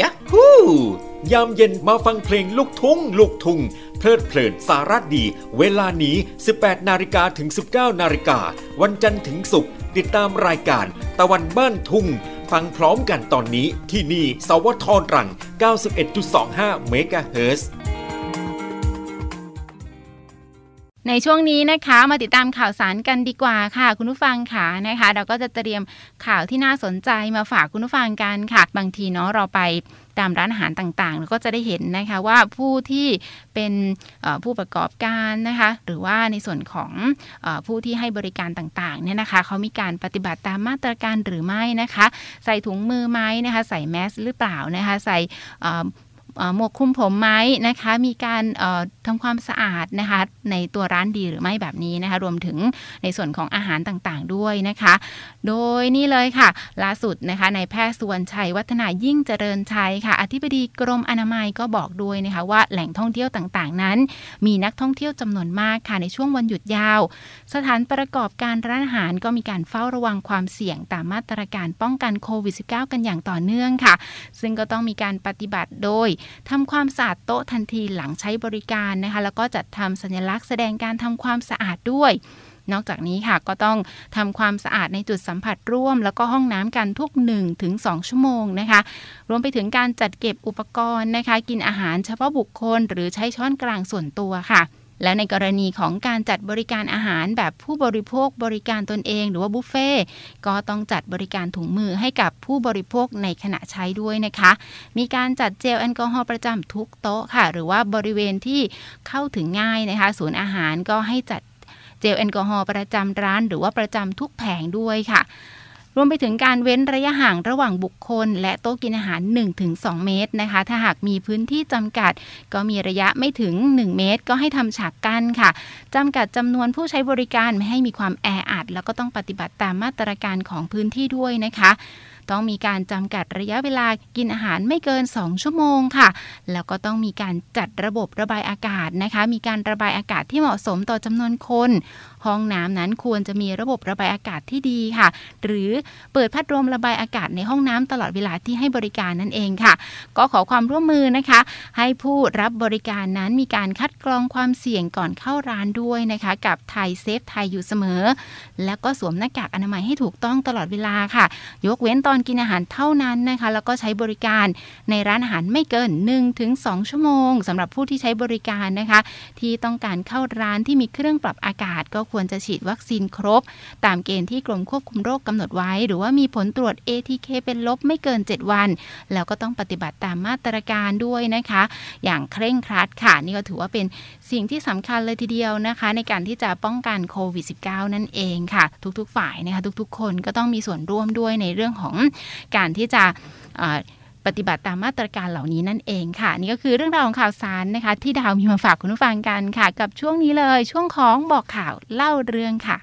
ยัคฮูยามเย็นมาฟังเพลงลูกทุ่งลูกทุ่งเพลิดเพลินสาระดี เวลานี้ 18นาฬิกาถึง 19นาฬิกาวันจันทร์ถึงศุกร์ติดตามรายการตะวันบ้านทุ่งฟังพร้อมกันตอนนี้ ที่นี่สวทรัง91.25 เมกะเฮิร์ในช่วงนี้นะคะมาติดตามข่าวสารกันดีกว่าค่ะ คุณผู้ฟังค่ะนะคะ เราก็จะเตรียมข่าวที่น่าสนใจมาฝากคุณผู้ฟังกันค่ะบางทีเนาะเราไปตามร้านอาหารต่าง ๆ เราก็จะได้เห็นนะคะว่าผู้ที่เป็นผู้ประกอบการนะคะ หรือว่าในส่วนของผู้ที่ให้บริการต่างๆเนี่ยนะคะเขามีการปฏิบัติตามมาตรการหรือไม่นะคะ ใส่ถุงมือไหมนะคะ ใส่แมสหรือเปล่านะคะ ใส่หมวกคุมผมไหมนะคะ มีการทำความสะอาดนะคะในตัวร้านดีหรือไม่แบบนี้นะคะ รวมถึงในส่วนของอาหารต่างๆด้วยนะคะ โดยนี่เลยค่ะล่าสุดนะคะในแพทย์สุวรรณชัยวัฒนายิ่งเจริญชัยค่ะ อธิบดีกรมอนามัยก็บอกด้วยนะคะว่าแหล่งท่องเที่ยวต่างๆนั้น มีนักท่องเที่ยวจำนวนมากค่ะในช่วงวันหยุดยาว สถานประกอบการร้านอาหารก็มีการเฝ้าระวังความเสี่ยง ตามมาตรการป้องกันโควิด -19 กันอย่างต่อเนื่องค่ะ ซึ่งก็ต้องมีการปฏิบัติโดยทำความสะอาดโต๊ะทันทีหลังใช้บริการนะคะ แล้วก็จัดทำสัญลักษณ์แสดงการทำความสะอาดด้วย นอกจากนี้ค่ะ ก็ต้องทำความสะอาดในจุดสัมผัสร่วม แล้วก็ห้องน้ำกันทุก 1-2 ชั่วโมงนะคะ รวมไปถึงการจัดเก็บอุปกรณ์นะคะ กินอาหารเฉพาะบุคคล หรือใช้ช้อนกลางส่วนตัวค่ะและในกรณีของการจัดบริการอาหารแบบผู้บริโภค บริการตนเอง หรือว่าบุฟเฟ่ก็ต้องจัดบริการถุงมือให้กับผู้บริโภคในขณะใช้ด้วยนะคะมีการจัดเจลแอลกอฮอล์ประจำทุกโต๊ะค่ะ หรือว่าบริเวณที่เข้าถึงง่ายนะคะ ศูนย์อาหารก็ให้จัดเจลแอลกอฮอล์ประจำร้าน หรือว่าประจำทุกแผงด้วยค่ะวมไปถึงการเว้นระยะห่างระหว่างบุคคล และโต๊ะกินอาหาร 1-2 เมตรนะคะ ถ้าหากมีพื้นที่จำกัดก็มีระยะไม่ถึง 1 เมตร ก็ให้ทำฉากกั้นค่ะ จำกัดจำนวนผู้ใช้บริการไม่ให้มีความแออัดแล้วก็ต้องปฏิบัติตามมาตรการของพื้นที่ด้วยนะคะต้องมีการจำกัดระยะเวลากินอาหารไม่เกิน 2 ชั่วโมงค่ะ แล้วก็ต้องมีการจัดระบบระบายอากาศนะคะ มีการระบายอากาศที่เหมาะสมต่อจำนวนคน ห้องน้ำนั้นควรจะมีระบบระบายอากาศที่ดีค่ะ หรือเปิดพัดลมระบายอากาศในห้องน้ำตลอดเวลาที่ให้บริการนั่นเองค่ะ ก็ขอความร่วมมือนะคะ ให้ผู้รับบริการนั้นมีการคัดกรองความเสี่ยงก่อนเข้าร้านด้วยนะคะ กับไทยเซฟไทยอยู่เสมอ แล้วก็สวมหน้ากากอนามัยให้ถูกต้องตลอดเวลาค่ะ ยกเว้นตอนนกินอาหารเท่านั้นนะคะ แล้วก็ใช้บริการในร้านอาหารไม่เกิน 1-2 ชั่วโมง สำหรับผู้ที่ใช้บริการนะคะ ที่ต้องการเข้าร้านที่มีเครื่องปรับอากาศ ก็ควรจะฉีดวัคซีนครบ ตามเกณฑ์ที่กรมควบคุมโรคกำหนดไว้ หรือว่ามีผลตรวจ ATK เป็นลบไม่เกิน 7 วัน แล้วก็ต้องปฏิบัติตามมาตรการด้วยนะคะ อย่างเคร่งครัดค่ะนี่ก็ถือว่าเป็นสิ่งที่สำคัญเลยทีเดียวนะคะในการที่จะป้องกันโควิด -19 นั่นเองค่ะ ทุกๆฝ่ายนะคะทุกๆ คนก็ต้องมีส่วนร่วมด้วยในเรื่องของการที่จะปฏิบัติตามมาตรการเหล่านี้นั่นเองค่ะ นี่ก็คือเรื่องราวของข่าวสารนะคะ ที่ดาวมีมาฝากคุณผู้ฟังกันค่ะ กับช่วงนี้เลย ช่วงของบอกข่าวเล่าเรื่องค่ะ